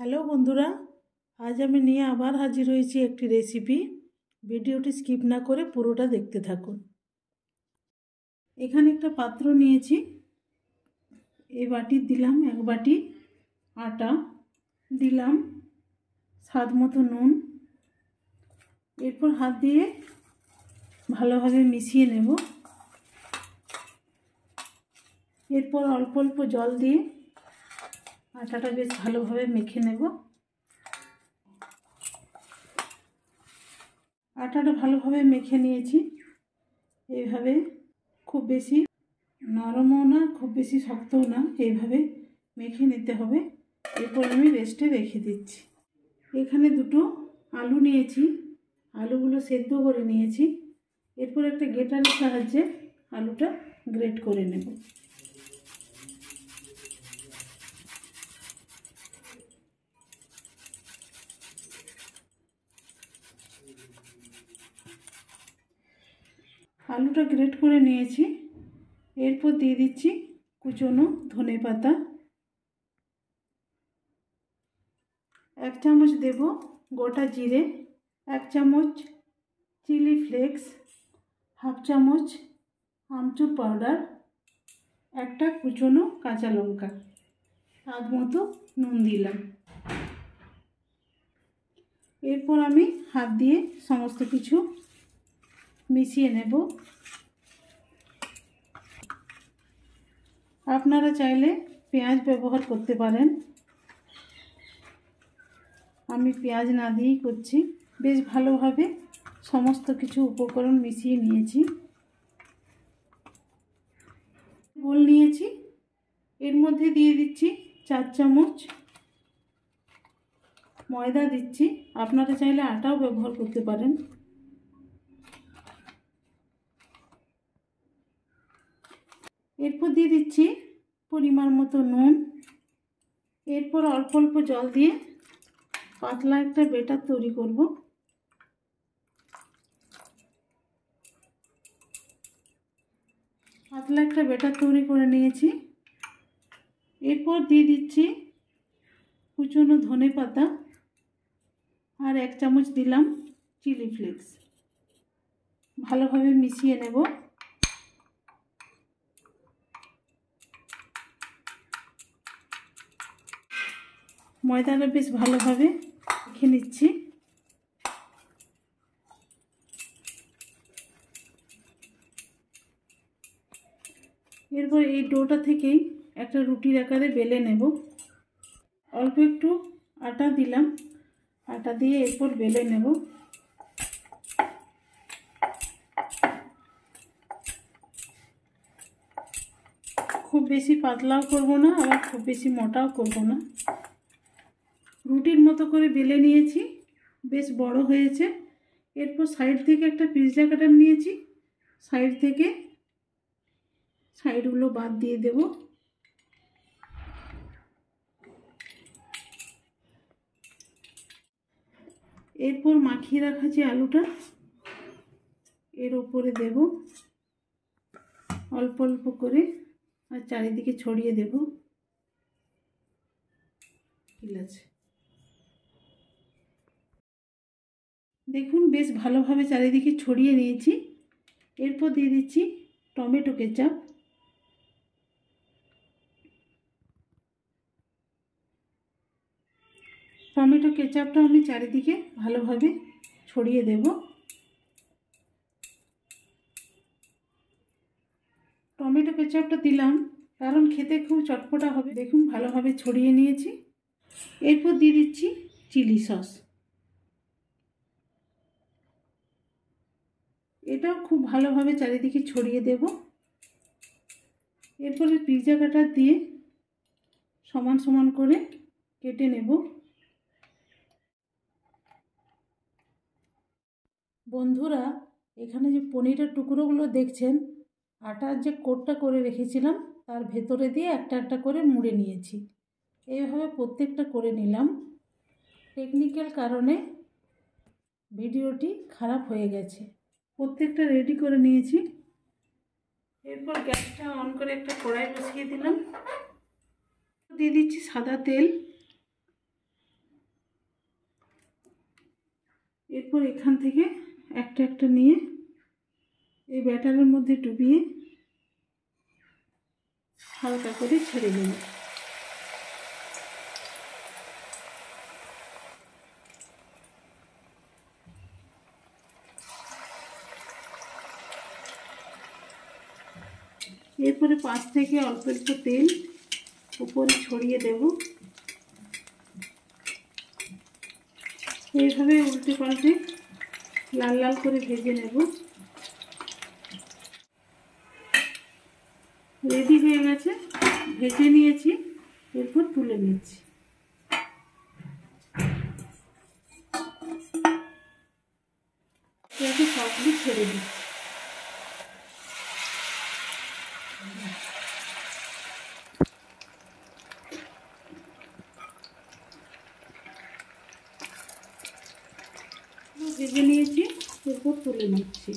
hello বন্ধুরা আজ আমি নিয়ে আবার হাজির হয়েছি একটি রেসিপি ভিডিওটি স্কিপ না করে পুরোটা দেখতে থাকুন এখানে একটা পাত্র নিয়েছি এই বাটি দিলাম এক বাটি আটা দিলাম স্বাদ মতো নুন এরপর হাত দিয়ে ভালোভাবে মিশিয়ে নেব এরপর অল্প অল্প জল দিয়ে আটাটা বেশ ভালোভাবে মেখে নেব আটাটা ভালোভাবে মেখে নিয়েছি এইভাবে খুব বেশি নরমও না খুব বেশি শক্তও না এইভাবে মেখে নিতে হবে এরপর আমি রেস্টে রেখে দিচ্ছি এখানে দুটো আলু নিয়েছি আলুগুলো সেদ্ধ করে নিয়েছি এরপর একটা গেটারের সাহায্যে আলুটা গ্রেট করে নেব আলুটা গ্রেট করে নিয়েছি এরপর দিয়ে দিচ্ছি কুচনো ধনে পাতা এক চামচ দেব গোটা জিরে এক চামচ চিলি ফ্লেক্স হাফ চামচ আমচুর পাউডার একটা কুচনো কাঁচা লঙ্কা আগ মতো নুন দিলাম এরপর আমি হাত দিয়ে সমস্ত কিছু মিশিয়ে নেব আপনারা চাইলে পেঁয়াজ ব্যবহার করতে পারেন আমি পেঁয়াজ না দিয়েই করছি বেশ ভালোভাবে সমস্ত কিছু উপকরণ মিশিয়ে নিয়েছি গোল নিয়েছি এর মধ্যে দিয়ে দিচ্ছি চার চামচ ময়দা দিচ্ছি আপনারা চাইলে আটাও ব্যবহার করতে পারেন এরপর দিয়ে দিচ্ছি পরিমাণ মতো নুন এরপর অল্প অল্প জল দিয়ে পাতলা একটা বেটার তৈরি করব পাতলা একটা বেটার তৈরি করে নিয়েছি এরপর দিয়ে দিচ্ছি কুচনো ধনে পাতা আর এক চামচ দিলাম চিলি ফ্লেক্স ভালোভাবে মিশিয়ে নেব ময়দাটা বেশ ভালোভাবে মেখে নিচ্ছি এরপর এই ডোটা থেকেই একটা রুটির আকারে বেলে নেব অল্প একটু আটা দিলাম আটা দিয়ে এরপর বেলে নেব খুব বেশি পাতলাও করব না আবার খুব বেশি মোটাও করব না রুটির মতো করে বেলে নিয়েছি বেশ বড় হয়েছে এরপর সাইড থেকে একটা পিৎজা কাটার নিয়েছি সাইড থেকে সাইডগুলো বাদ দিয়ে দেব এরপর মাখিয়ে রাখা যে আলুটা এর ওপরে দেব অল্প অল্প করে আর চারিদিকে ছড়িয়ে দেব ঠিক আছে দেখুন বেশ ভালোভাবে চারিদিকে ছড়িয়ে নিয়েছি এরপর দিয়ে দিচ্ছি টমেটো কেচাপ টমেটো কেচাপটা আমি চারিদিকে ভালোভাবে ছড়িয়ে দেব টমেটো কেচাপটা দিলাম কারণ খেতে খুব চটপটা হবে দেখুন ভালোভাবে ছড়িয়ে নিয়েছি এরপর দিয়ে দিচ্ছি চিলি সস এটাও খুব ভালোভাবে চারিদিকে ছড়িয়ে দেব এরপরে পিৎজা কাটার দিয়ে সমান সমান করে কেটে নেব বন্ধুরা এখানে যে পনিরের টুকরোগুলো দেখছেন আটার যে কোটটা করে রেখেছিলাম তার ভেতরে দিয়ে একটা একটা করে মুড়ে নিয়েছি এইভাবে প্রত্যেকটা করে নিলাম টেকনিক্যাল কারণে ভিডিওটি খারাপ হয়ে গেছে প্রত্যেকটা রেডি করে নিয়েছি এরপর গ্যাসটা অন করে একটা কড়াই বসিয়ে দিলাম দিয়ে দিচ্ছি সাদা তেল এরপর এখান থেকে একটা একটা নিয়ে এই ব্যাটারের মধ্যে ডুবিয়ে হালকা করে ছেড়ে দিলাম এরপরে পাশ থেকে অল্প একটু তেল উপরে ছড়িয়ে দেব এইভাবে উল্টে পাল্টে লাল লাল করে ভেজে নেব রেডি হয়ে গেছে ভেজে নিয়েছি এরপর তুলে নিচ্ছি সবগুলো ছেড়ে দিচ্ছি ভেজে নিয়েছি এরপর তুলে নিচ্ছি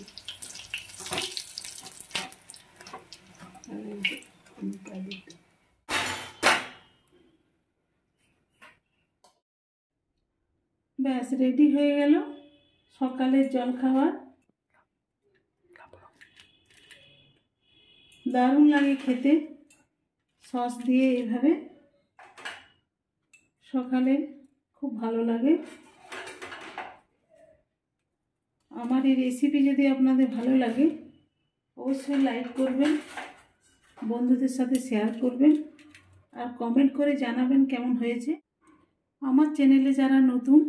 ব্যাস রেডি হয়ে গেল সকালের জল খাওয়ার দারুণ লাগে খেতে সস দিয়ে এভাবে সকালে খুব ভালো লাগে আমার এই রেসিপি যদি আপনাদের ভালো লাগে অবশ্যই লাইক করবেন বন্ধুদের সাথে শেয়ার করবেন আর কমেন্ট করে জানাবেন কেমন হয়েছে আমার চ্যানেলে যারা নতুন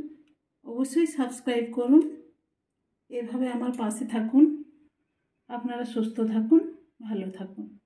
অবশ্যই সাবস্ক্রাইব করুন এভাবে আমার পাশে থাকুন আপনারা সুস্থ থাকুন ভালো থাকুন